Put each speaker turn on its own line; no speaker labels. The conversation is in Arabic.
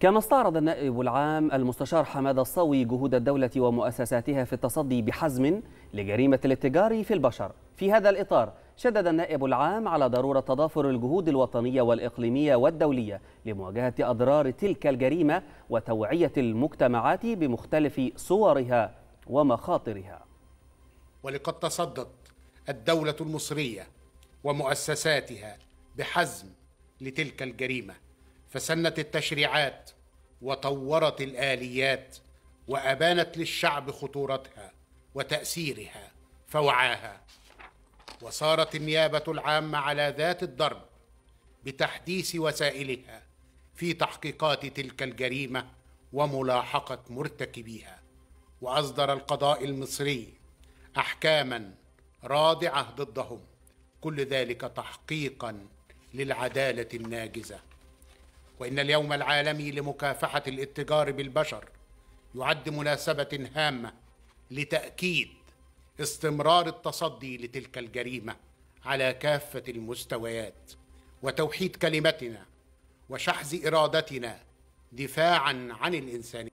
كما استعرض النائب العام المستشار حماد الصوي جهود الدولة ومؤسساتها في التصدي بحزم لجريمة الاتجار في البشر في هذا الإطار شدد النائب العام على ضرورة تضافر الجهود الوطنية والإقليمية والدولية لمواجهة أضرار تلك الجريمة وتوعية المجتمعات بمختلف صورها ومخاطرها
ولقد تصدت الدولة المصرية ومؤسساتها بحزم لتلك الجريمه فسنت التشريعات وطورت الاليات وابانت للشعب خطورتها وتاثيرها فوعاها وصارت النيابه العامه على ذات الضرب بتحديث وسائلها في تحقيقات تلك الجريمه وملاحقه مرتكبيها واصدر القضاء المصري احكاما رادعه ضدهم كل ذلك تحقيقا للعداله الناجزه وإن اليوم العالمي لمكافحة الاتجار بالبشر يعد مناسبة هامة لتأكيد استمرار التصدي لتلك الجريمة على كافة المستويات وتوحيد كلمتنا وشحذ إرادتنا دفاعا عن الإنسانية